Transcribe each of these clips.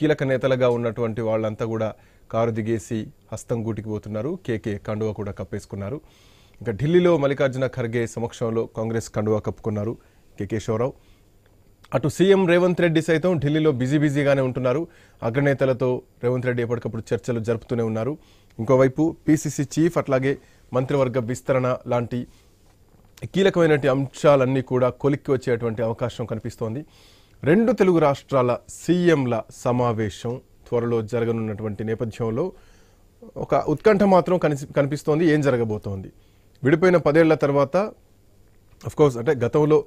కీలక నేతలుగా ఉన్నటువంటి వాళ్ళంతా కూడా కారు దిగేసి హస్తం గూటికి పోతున్నారు కేకే కండువా కూడా కప్పేసుకున్నారు ఇంకా ఢిల్లీలో మల్లికార్జున ఖర్గే సమక్షంలో కాంగ్రెస్ కండువా కప్పుకున్నారు కేకేశ్వరరావు అటు సీఎం రేవంత్ రెడ్డి సైతం ఢిల్లీలో బిజీ బిజీగానే ఉంటున్నారు అగ్రనేతలతో రేవంత్ రెడ్డి ఎప్పటికప్పుడు చర్చలు జరుపుతూనే ఉన్నారు ఇంకోవైపు పీసీసీ చీఫ్ అట్లాగే మంత్రివర్గ విస్తరణ లాంటి కీలకమైనటువంటి అంశాలన్నీ కూడా కొలిక్కి వచ్చేటువంటి అవకాశం కనిపిస్తోంది రెండు తెలుగు రాష్ట్రాల సీఎంల సమావేశం త్వరలో జరగనున్నటువంటి నేపథ్యంలో ఒక ఉత్కంఠ మాత్రం కనిపి కనిపిస్తోంది ఏం జరగబోతోంది విడిపోయిన పదేళ్ల తర్వాత అఫ్కోర్స్ అంటే గతంలో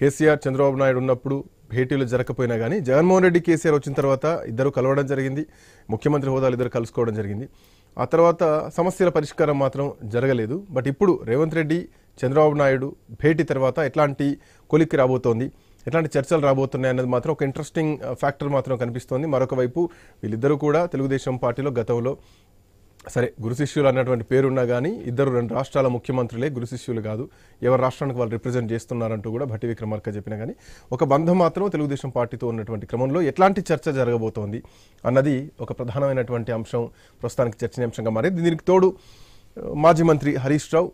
కేసీఆర్ చంద్రబాబు నాయుడు ఉన్నప్పుడు భేటీలు జరగకపోయినా కానీ జగన్మోహన్ రెడ్డి కేసీఆర్ వచ్చిన తర్వాత ఇద్దరు కలవడం జరిగింది ముఖ్యమంత్రి హోదాలు ఇద్దరు కలుసుకోవడం జరిగింది ఆ తర్వాత సమస్యల పరిష్కారం మాత్రం జరగలేదు బట్ ఇప్పుడు రేవంత్ రెడ్డి చంద్రబాబు నాయుడు భేటీ తర్వాత ఎట్లాంటి కొలిక్కి రాబోతోంది ఎట్లాంటి చర్చలు రాబోతున్నాయి అన్నది మాత్రం ఒక ఇంట్రెస్టింగ్ ఫ్యాక్టర్ uh, మాత్రం కనిపిస్తోంది మరొక వైపు వీళ్ళిద్దరూ కూడా తెలుగుదేశం పార్టీలో గతంలో సరే గురు శిష్యులు అన్నటువంటి పేరున్నా కానీ ఇద్దరు రెండు రాష్ట్రాల ముఖ్యమంత్రులే గురు శిష్యులు కాదు ఎవరి రాష్ట్రానికి వాళ్ళు రిప్రజెంట్ చేస్తున్నారంటూ కూడా భట్టి విక్రమార్క చెప్పినా కానీ ఒక బంధం మాత్రం తెలుగుదేశం పార్టీతో ఉన్నటువంటి క్రమంలో ఎట్లాంటి చర్చ జరగబోతోంది అన్నది ఒక ప్రధానమైనటువంటి అంశం ప్రస్తుతానికి చర్చనీయాంశంగా మారేది దీనికి తోడు uh, మాజీ మంత్రి హరీష్ రావు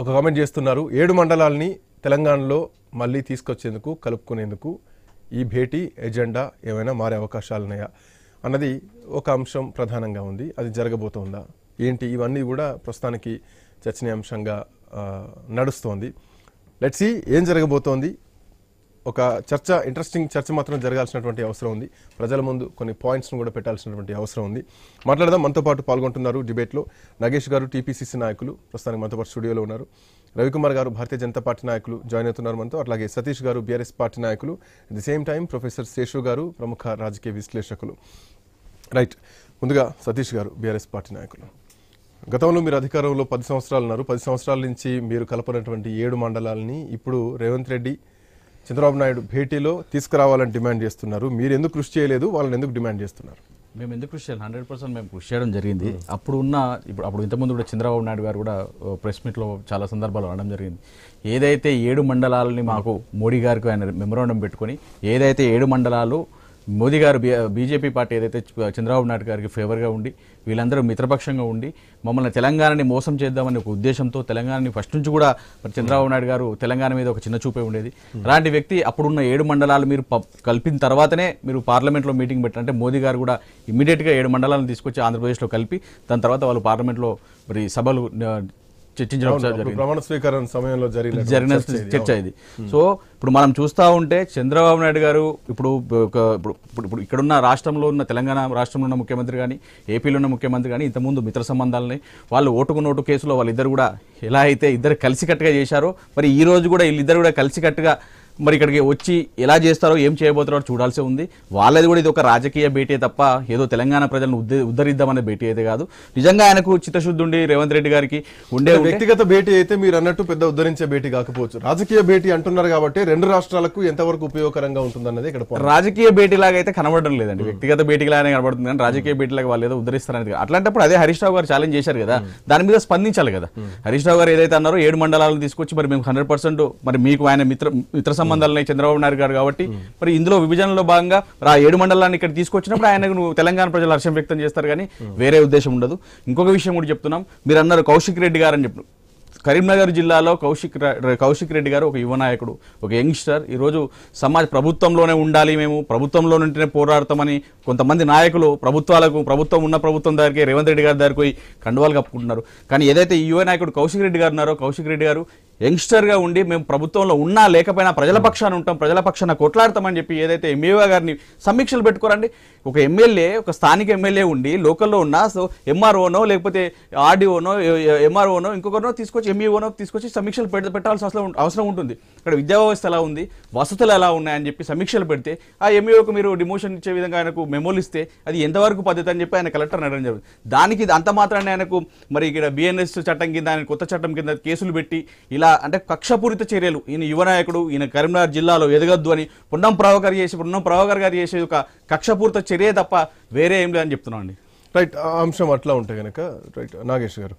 ఒక కామెంట్ చేస్తున్నారు ఏడు మండలాల్ని తెలంగాణలో మళ్ళీ తీసుకొచ్చేందుకు కలుపుకునేందుకు ఈ భేటీ ఎజెండా ఏమైనా మారే అవకాశాలు ఉన్నాయా అన్నది ఒక అంశం ప్రధానంగా ఉంది అది జరగబోతోందా ఏంటి ఇవన్నీ కూడా ప్రస్తుతానికి చర్చనీయాంశంగా నడుస్తోంది లెట్స్ ఏం జరగబోతోంది ఒక చర్చ ఇంట్రెస్టింగ్ చర్చ మాత్రం జరగాల్సినటువంటి అవసరం ఉంది ప్రజల ముందు కొన్ని పాయింట్స్ను కూడా పెట్టాల్సినటువంటి అవసరం ఉంది మాట్లాడదాం మనతో పాటు పాల్గొంటున్నారు డిబేట్లో నగేష్ గారు టీపీసీసీ నాయకులు ప్రస్తుతానికి మనతో పాటు స్టూడియోలో ఉన్నారు రవికుమార్ గారు భారతీయ జనతా పార్టీ నాయకులు జాయిన్ అవుతున్నారు మనతో అట్లాగే సతీష్ గారు బీఆర్ఎస్ పార్టీ నాయకులు at the same time professor Seshu గారు ప్రముఖ రాజకీయ విశ్లేషకులు రైట్ ముందుగా సతీష్ గారు బీఆర్ఎస్ పార్టీ నాయకులు గతంలో మీరు అధికారంలో పది సంవత్సరాలు ఉన్నారు పది సంవత్సరాల నుంచి మీరు కలపనటువంటి ఏడు మండలాలని ఇప్పుడు రేవంత్ రెడ్డి చంద్రబాబు నాయుడు భేటీలో తీసుకురావాలని డిమాండ్ చేస్తున్నారు మీరు ఎందుకు కృషి చేయలేదు వాళ్ళని ఎందుకు డిమాండ్ చేస్తున్నారు మేము ఎందుకు కృషి చేయాలి హండ్రెడ్ పర్సెంట్ మేము కృషి చేయడం జరిగింది అప్పుడు ఉన్న ఇప్పుడు అప్పుడు ఇంతకుముందు కూడా చంద్రబాబు నాయుడు గారు కూడా ప్రెస్ మీట్లో చాలా సందర్భాలు అనడం జరిగింది ఏదైతే ఏడు మండలాలని మాకు మోడీ గారికి ఆయన మెమరాండం పెట్టుకొని ఏదైతే ఏడు మండలాలు మోదీ గారు బీజేపీ పార్టీ ఏదైతే చంద్రబాబు నాయుడు గారికి ఫేవర్గా ఉండి వీళ్ళందరూ మిత్రపక్షంగా ఉండి మమ్మల్ని తెలంగాణని మోసం చేద్దామనే ఒక ఉద్దేశంతో తెలంగాణని ఫస్ట్ నుంచి కూడా మరి చంద్రబాబు నాయుడు గారు తెలంగాణ మీద ఒక చిన్న చూపే ఉండేది అలాంటి వ్యక్తి అప్పుడున్న ఏడు మండలాలు మీరు కలిపిన తర్వాతనే మీరు పార్లమెంట్లో మీటింగ్ పెట్టారంటే మోదీ గారు కూడా ఇమీడియట్గా ఏడు మండలాలను తీసుకొచ్చి ఆంధ్రప్రదేశ్లో కలిపి దాని తర్వాత వాళ్ళు పార్లమెంట్లో మరి సభలు చర్చించడం ప్రమాణ స్వీకారం సమయంలో జరిగిన చర్చ ఇది సో ఇప్పుడు మనం చూస్తూ ఉంటే చంద్రబాబు నాయుడు గారు ఇప్పుడు ఇప్పుడు ఇప్పుడు ఇక్కడున్న రాష్ట్రంలో ఉన్న తెలంగాణ రాష్ట్రంలో ఉన్న ముఖ్యమంత్రి కానీ ఏపీలో ఉన్న ముఖ్యమంత్రి కానీ ఇంతకుముందు మిత్ర సంబంధాలని వాళ్ళు ఓటుకు నోటు కేసులో వాళ్ళిద్దరు కూడా ఎలా అయితే ఇద్దరు కలిసికట్టుగా చేశారో మరి ఈ రోజు కూడా వీళ్ళిద్దరు కూడా కలిసికట్టుగా మరి ఇక్కడికి వచ్చి ఎలా చేస్తారో ఏం చేయబోతారో చూడాల్సి ఉంది వాళ్ళది కూడా ఇది ఒక రాజకీయ భేటీ తప్ప ఏదో తెలంగాణ ప్రజలను ఉద్ధరిద్దామనే భేటీ అయితే కాదు నిజంగా ఆయనకు చిత్తశుద్ధి ఉండి రేవంత్ రెడ్డి గారికి ఉండే వ్యక్తిగత భేటీ అయితే మీరు అన్నట్టు పెద్ద ఉద్ధరించే భేటీ కాకపోవచ్చు రాజకీయ భేటీ అంటున్నారు కాబట్టి రెండు రాష్ట్రాలకు ఎంతవరకు ఉపయోగకరంగా ఉంటుందన్నది ఇక్కడ రాజకీయ భేటీ లాగా అయితే కనబడడం లేదండి వ్యక్తిగత భేటీలాగానే కనబడుతుంది కానీ రాజకీయ భేటీలకు వాళ్ళు ఏదో ఉద్ధరిస్తారనేది అట్లాంటప్పుడు అదే హరీష్ రావు గారు ఛాలెంజ్ చేశారు కదా దాని మీద స్పందించాలి కదా హరీష్ రావు గారు ఏదైతే అన్నారో ఏడు మండలాలను తీసుకొచ్చి మరి మేము హండ్రెడ్ పర్సెంట్ మరి మీకు ఆయన మిత్ర మిత్ర మండలాన్ని చంద్రబాబు నాయుడు గారు కాబట్టి మరి ఇందులో విభజనలో భాగంగా ఆ ఏడు మండలాన్ని ఇక్కడ తీసుకొచ్చినప్పుడు ఆయనకు తెలంగాణ ప్రజలు హర్షం వ్యక్తం చేస్తారు కానీ వేరే ఉద్దేశం ఉండదు ఇంకొక విషయం కూడా చెప్తున్నాం మీరు అన్నారు కౌశిక్ రెడ్డి గారు అని చెప్పు కరీంనగర్ జిల్లాలో కౌశిక్ కౌశిక్ రెడ్డి గారు ఒక యువ నాయకుడు ఒక యంగ్స్టర్ ఈరోజు సమాజ ప్రభుత్వంలోనే ఉండాలి మేము ప్రభుత్వంలో నుండినే పోరాడతామని కొంతమంది నాయకులు ప్రభుత్వాలకు ప్రభుత్వం ఉన్న ప్రభుత్వం దగ్గరికి రేవంత్ రెడ్డి గారి దగ్గరికి పోయి కండువాలు కప్పుకుంటున్నారు కానీ ఏదైతే యువ నాయకుడు కౌశిక్ రెడ్డి గారు ఉన్నారో కౌశిక్ రెడ్డి గారు యంగ్స్టర్గా ఉండి మేము ప్రభుత్వంలో ఉన్నా లేకపోయినా ప్రజల పక్షాన ఉంటాం ప్రజల పక్షాన కొట్లాడతామని చెప్పి ఏదైతే ఎంఏఓ గారిని సమీక్షలు పెట్టుకోరండి ఒక ఎమ్మెల్యే ఒక స్థానిక ఎమ్మెల్యే ఉండి లోకల్లో ఉన్న సో ఎంఆర్ఓనో లేకపోతే ఆర్డీఓనో ఎంఆర్ఓనో ఇంకొకరినో తీసుకొచ్చి ఎంఈఓనో e తీసుకొచ్చి సమీక్షలు పెట్టాల్సిన అవసరం అవసరం ఉంటుంది ఇక్కడ విద్యా వ్యవస్థ ఎలా ఉంది వసతులు ఎలా ఉన్నాయని చెప్పి సమీక్షలు పెడితే ఆ ఎంఈఓకు e మీరు డిమోషన్ ఇచ్చే విధంగా ఆయనకు మెమోలు ఇస్తే అది ఎంతవరకు పద్ధతి అని చెప్పి ఆయన కలెక్టర్ అడగడం జరుగుతుంది దానికి అంత మాత్రాన్ని ఆయనకు మరి ఇక్కడ బిఎన్ఎస్ చట్టం కింద ఆయన కొత్త చట్టం కింద కేసులు పెట్టి ఇలా అంటే కక్షపూరిత చర్యలు ఈయన యువ నాయకుడు ఈయన కరీంనగర్ జిల్లాలో ఎదగద్దు అని పున్నం ప్రభాకర్ చేసి పున్నం ప్రభాకర్ గారు చేసే ఒక కక్షపూరిత చర్య తప్ప వేరే ఏం లేదని చెప్తున్నాం అండి రైట్ అంశం అట్లా ఉంటే కనుక రైట్ నాగేష్ గారు